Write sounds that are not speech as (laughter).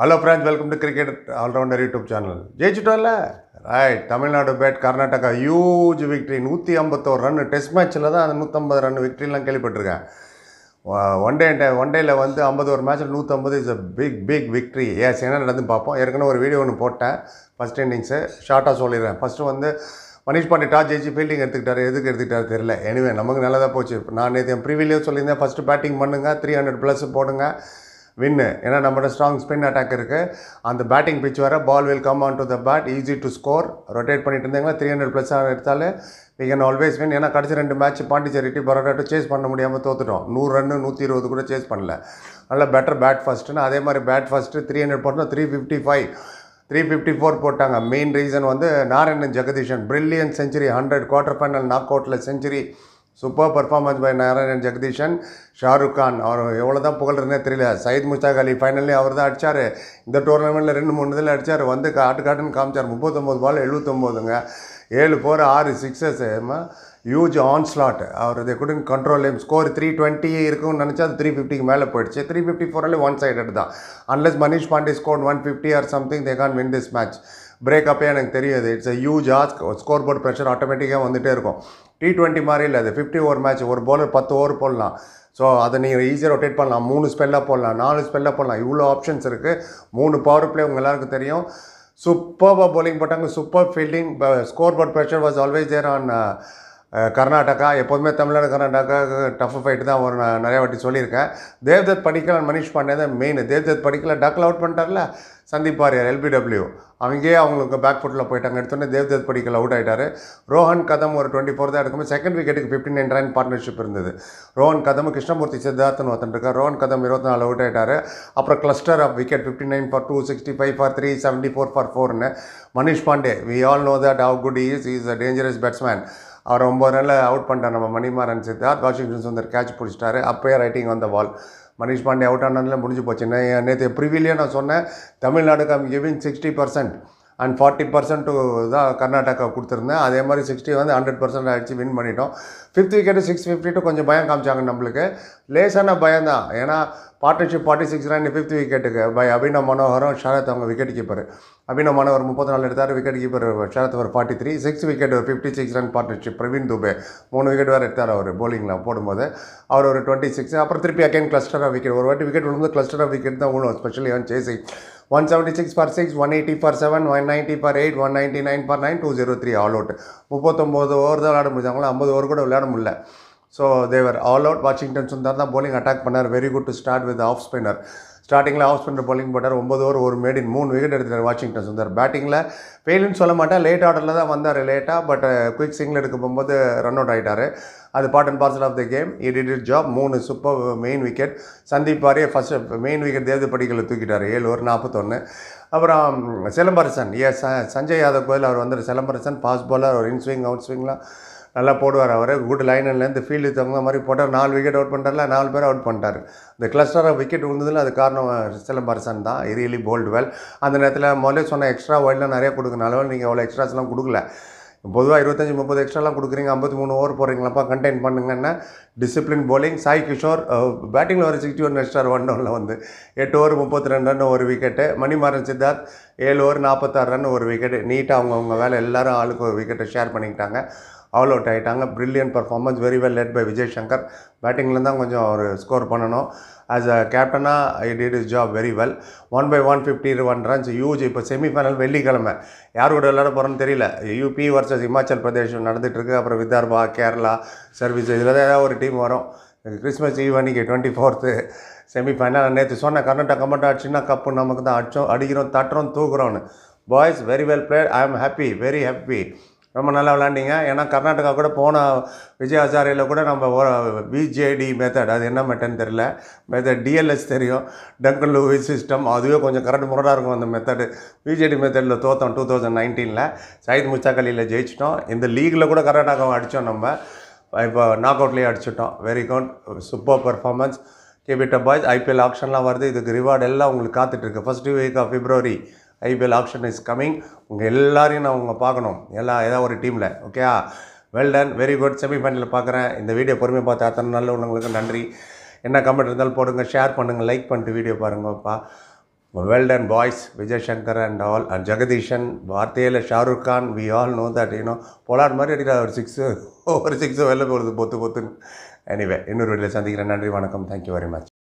hello friends welcome to cricket allrounder YouTube channel ஜெயிச்சுட்டோம்ல right Tamil Nadu beat Karnataka huge victory நூற்றி ஐம்பத்தோரு run test மேட்ச்சில் தான் அந்த நூற்றம்பது ரன் விக்ட்ரிலாம் கேள்விப்பட்டிருக்கேன் ஒன் டே ஒன் டேயில் வந்து ஐம்பது ஒரு மேட்ச்சில் நூற்றம்பது is a big big victory yes என்ன நடந்து பார்ப்போம் ஏற்கனவே ஒரு வீடியோ ஒன்று போட்டேன் ஃபஸ்ட் இன்னிங்ஸு ஷார்ட்டாக சொல்லிடுறேன் ஃபஸ்ட்டு வந்து மனிஷ் பாண்டே டாஸ் ஜெயிச்சு ஃபீல்டிங் எடுத்துக்கிட்டார் எதுக்கு எடுத்துக்கிட்டார் தெரியல எனிவே நமக்கு நல்லதாக போச்சு நான் நேற்று என் ப்ரீவியிலே சொல்லியிருந்தேன் ஃபஸ்ட்டு பேட்டிங் பண்ணுங்கள் த்ரீ ஹண்ட்ரட் ப்ளஸ் போடுங்க வின்னு ஏன்னா நம்மளோட ஸ்ட்ராங் ஸ்பின் அட்டாக் இருக்குது அந்த பேட்டிங் பிச் வர ball will come on to the bat easy to score rotate பண்ணிட்டு இருந்தாங்கன்னா த்ரீ ஹண்ட்ரட் ப்ளஸ் எடுத்தாலே வி கேன் ஆல்வேஸ் வின் ஏன்னா கடைசி ரெண்டு மேட்ச் பாண்டிச்சேரி டி சேஸ் பண்ண முடியாமல் தோத்துட்டோம் நூறு ரன்னு நூற்றி இருபது கூட சேஸ் பண்ணல நல்ல பெட்டர் பேட் ஃபஸ்ட்டுன்னு அதே மாதிரி பேட் ஃபஸ்ட்டு த்ரீ ஹண்ட்ரட் போட்டோம்னா three fifty five three fifty four போட்டாங்க மெயின் ரீசன் வந்து Narayanan Jagadeesan brilliant century hundred quarter final knock அவுட்டில் century super performance by Narayanan Jagadeesan Shahrukh Khan அவர் எவ்வளோ தான் புகழ்றதுனே தெரியல சயித் முஸ்தாக் அலி ஃபைனலி அவர் தான் அடித்தார் இந்த டோர்னமெண்ட்டில் ரெண்டு மூணு இதில் அடித்தார் வந்து காட்டு காட்டுன்னு காமிச்சார் முப்பத்தொம்போது பால் எழுபத்தொம்போதுங்க ஏழு ஃபோர் ஆறு சிக்ஸஸ் ஹியூஜ் ஆன்ஸ்லாட் அவர் இதை கூட கண்ட்ரோல் ஸ்கோர் த்ரீ டுவெண்ட்டி இருக்கும்னு நினச்சா அது த்ரீ ஃபிஃப்டிக்கு மேலே போயிடுச்சு த்ரீ ஃபிஃப்டி ஃபோர்லேயே ஒன் சைடட் தான் unless Manish Pandey score one fifty or something they can win this match பிரேக்கப்பே எனக்கு தெரியாது it's a huge ask scoreboard pressure ஆட்டோமேட்டிக்காக வந்துகிட்டே இருக்கும் டி ட்வெண்ட்டி மாதிரி இல்லை அது ஃபிஃப்டி ஓவர் மேட்ச் ஒரு பவுலர் பத்து ஓவர் போடலாம் ஸோ அதை நீங்கள் ஈஸியாக ரொட்டேட் பண்ணலாம் மூணு ஸ்பெல்லாக போடலாம் நாலு ஸ்பெல்லாக போடலாம் இவ்வளோ ஆப்ஷன்ஸ் இருக்குது மூணு பவர் பிளே உங்கள் எல்லாருக்கும் தெரியும் சூப்பர்வாக பவுலிங் போட்டாங்க super fielding scoreboard pressure was always there on Karnataka எப்போதுமே தமிழ்நாடு கர்நாடகா டஃப் ஃபைட்டு தான் ஒரு நான் நிறையா வாட்டி சொல்லியிருக்கேன் தேவ்தத் படிக்கலாம் மனிஷ் பாண்டே தான் மெயின் தேவ்தத் படிக்கல டக்கில் அவுட் பண்ணிட்டார்ல சந்தீப் ஆரியார் எல்பிடபிள்யூ அவங்கே அவங்களுக்கு பேக் ஃபுட்டில் போயிட்டாங்க எடுத்தோடனே தேவ்தத் படிக்கல அவுட் ஆகிட்டார் ரோஹன் கதம் ஒரு டுவெண்ட்டி ஃபோர் தான் எடுக்கும்போது செகண்ட் விக்கெட்டுக்கு ஃபிஃப்டின் நைன் ரன் பார்ட்னர்ஷிப் இருந்தது ரோஹன் கதம் கிருஷ்ணமூர்த்தி சித்தார்த்தன் ஒருத்தன் ரோஹன் கதம் இருபத்தி நாலு அவுட் ஆகிட்டார் அப்புறம் cluster of wicket fifty nine for two sixty five for three seventy four for ஃபோர்னு Manish Pandey we all know that how good is is a dangerous batsman அவர் ஒம்பது நாளில் அவுட் பண்ணிட்டார் நம்ம மணிமாறன் சித்தார்த் வாஷிங்டன் சுந்தர் கேட்ச் பிடிச்சிட்டாரு அப்போயே ரைட்டிங் வந்த பால் மனிஷ் பாண்டே அவுட் ஆனதில் முடிஞ்சு போச்சு நேற்று ப்ரிவிலியாக நான் சொன்னேன் Tamil Nadu come giving sixty percent and forty percent தான் கர்நாடகா கொடுத்துருந்தேன் அதே மாதிரி சிக்ஸ்டி வந்து ஹண்ட்ரட் பர்சன்ட் ஆகிடுச்சு வின் பண்ணிட்டோம் fifth wicket six fifty two கொஞ்சம் பயம் காமிச்சாங்க நம்மளுக்கு லேசான பயம் தான் ஏன்னா partnership forty six run fifth விக்கெட்டுக்கு பை அபினவ் மனோகரும் ஷரத் அவங்க விக்கெட் கீப்பர் அபினவ் மனோகர் முப்பத்தி நாலு எடுத்தார் விக்கெட் கீப்பர் ஷரத் ஒரு ஃபார்ட்டி த்ரீ சிக்ஸ் விக்கெட் ஒரு fifty six run partnership Praveen Dubey மூணு விக்கெட் வேறு எடுத்தார் அவர் போலிங்கில் போடும்போது அவர் ஒரு டுவெண்ட்டி சிக்ஸ் அப்புறம் திருப்பி அகைன் கிளஸ்டர் ஆஃப் விக்கெட் ஒரு வாட்டி விக்கெட் விழுந்து கிளஸ்டர் ஆஃப் விக்கெட் தான் விழுவோம் ஸ்பெஷலி ஆன் சேசி one seventy six for six one eighty for seven one ninety for eight one ninety nine for nine two zero three all out முப்பத்தொம்போது over தான் விளையாட முடிஞ்சாங்களோ ஐம்பது ஓவர் கூட விளையாட முடியல so they were all out Washington Sundar தான் போலிங் அட்டாக் பண்ணார் very good to start with off spinner ஸ்டார்டிங்கில் ஆஃப் ஸ்பின்னர் பவுலிங் போட்டார் ஒம்பது ஓவர் ஒரு மேடின் மூணு விக்கெட் எடுத்தார் வாஷிங்டன் சுந்தர் பேட்டிங்கில் ஃபெயிலுன்னு சொல்ல மாட்டேன் லேட் ஆர்டரில் தான் வந்தார் லேட்டாக பட் குயிக் சிங்கில் எடுக்க போகும்போது ரன் அவுட் ஆகிட்டார் அது part and parcel of the game it it job மூணு சூப்பர் மெயின் விக்கெட் சந்தீப் பாரியே uh, first main wicket Devdutt Padikkal தூக்கிட்டார் ஏழு ஒரு நாற்பத்தொன்று அப்புறம் சிலம்பரசன் ஏ ச சஞ்சய் யாதவ் கோயில் அவர் வந்தார் சிலம்பரசன் பாஸ் பாலர் ஒரு இன் ஸ்விங் அவுட் ஸ்விங்லாம் நல்லா போடுவார் அவர் குட் லைனர்லேருந்து ஃபீல்டு தகுந்த மாதிரி போட்டார் நாலு விக்கெட் அவுட் பண்ணுறாரில்ல நாலு பேர் அவுட் பண்ணிட்டார் இந்த கிளஸ்டர் ஆஃப் விக்கெட் விழுந்ததில் அது காரணம் சிலம்பரசன் தான் ரியலி போல்டு வெல் அந்த நேரத்தில் முதல்ல சொன்ன எக்ஸ்ட்ரா ஒயிலாம் நிறைய கொடுக்கனால நீங்கள் அவ்வளோ எக்ஸ்ட்ராஸ்லாம் கொடுக்கல பொதுவாக இருபத்தஞ்சி முப்பது எக்ஸ்ட்ராலாம் கொடுக்குறீங்க ஐம்பத்தி மூணு ஓவர் போகிறீங்களாப்பா கண்டெயின் பண்ணுங்கன்னா டிசிப்ளின் போலிங் சாய் கிஷோர் பேட்டிங்கில் ஒரு சிக்ஸ்டி ஒன் எக்ஸ்டார் ஒன் டவுனில் வந்து எட்டு ஓவர் முப்பத்தி ரெண்டு ரன் ஒரு விக்கெட்டு மணிமாரன் சித்தார்த் ஏழு ஓவர் நாற்பத்தாறு ரன் ஒரு விக்கெட்டு நீட்டாக அவங்கவுங்க வேலை எல்லோரும் ஆளுக்கு ஒரு விக்கெட்டை ஷேர் பண்ணிக்கிட்டாங்க ஆல் அவுட் ஆகிட்டாங்க brilliant performance very well led by Vijay Shankar பேட்டிங்கில் தான் கொஞ்சம் அவர் ஸ்கோர் பண்ணணும் ஆஸ் அ கேப்டனாக I did his job very well one by one fifty one runs huge இப்போ செமிஃபைனல் வெள்ளிக்கிழமை யார் கூட விளையாட போகிறோன்னு தெரியல யூபி வர்சஸ் இமாச்சல் பிரதேஷ் நடந்துகிட்ருக்கு அப்புறம் விதர்பா கேரளா சர்வீஸ் இதில் தான் ஏதாவது ஒரு டீம் வரும் கிறிஸ்மஸ் ஈவ் அன்றைக்கி டுவெண்ட்டி ஃபோர்த்து செமிஃபைனல் நேற்று சொன்ன கர்நாடகா மட்டும் அடிச்சுன்னா கப்பு நமக்கு தான் அடிச்சோம் அடிக்கிறோம் தட்டுறோம் தூக்குறோன்னு boys very well played I am happy very happy ரொம்ப நல்லா விளாண்டிங்க ஏன்னா கர்நாடகா கூட போன விஜய் ஆச்சாரியில் கூட நம்ம பிஜேடி மெத்தட் அது என்ன மெத்தட்னு தெரில மெத்தட் டிஎல்எஸ் தெரியும் டங்கன் லூவி சிஸ்டம் அதுவே கொஞ்சம் கரெக்ட் முரடாக இருக்கும் அந்த மெத்தடு பிஜேடி மெத்தடில் தோற்றோம் டூ தௌசண்ட் நைன்டீனில் சயித் முச்சாக்கலியில் ஜெயிச்சிட்டோம் இந்த லீகில் கூட கர்நாடகாவை அடித்தோம் நம்ம இப்போ நாக் அவுட்லேயே அடிச்சிட்டோம் வெரி குட் சூப்பர் பர்ஃபார்மன்ஸ் கேபிட்ட பாய்ஸ் ஐபிஎல் ஆக்ஷன்லாம் வருது இதுக்கு ரிவார்டு எல்லாம் உங்களுக்கு காத்துட்ருக்கு first week of February IPL auction is coming உங்கள் எல்லாரையும் நான் உங்கள் பார்க்கணும் எல்லா ஏதாவது ஒரு டீமில் okay well done very good செமிஃபைனலில் பார்க்குறேன் இந்த வீடியோ பொறுமை பார்த்து அத்தனை நல்ல உள்ளவங்களுக்கு நன்றி என்ன கமெண்ட் இருந்தாலும் போடுங்க ஷேர் பண்ணுங்கள் லைக் பண்ணிட்டு வீடியோ பாருங்கப்பா well done boys Vijay Shankar and all and Jagadeesan வார்த்தையில் Shahrukh Khan we all know that you know Pollard மாதிரி அடிக்கிற ஒரு சிக்ஸு (laughs) ஒரு சிக்ஸு வெளில போகிறது பொத்து பொத்துன்னு எனிவே இன்னொரு வீட்டில் சந்திக்கிறேன் நன்றி வணக்கம் தேங்க்யூ வெரி மச்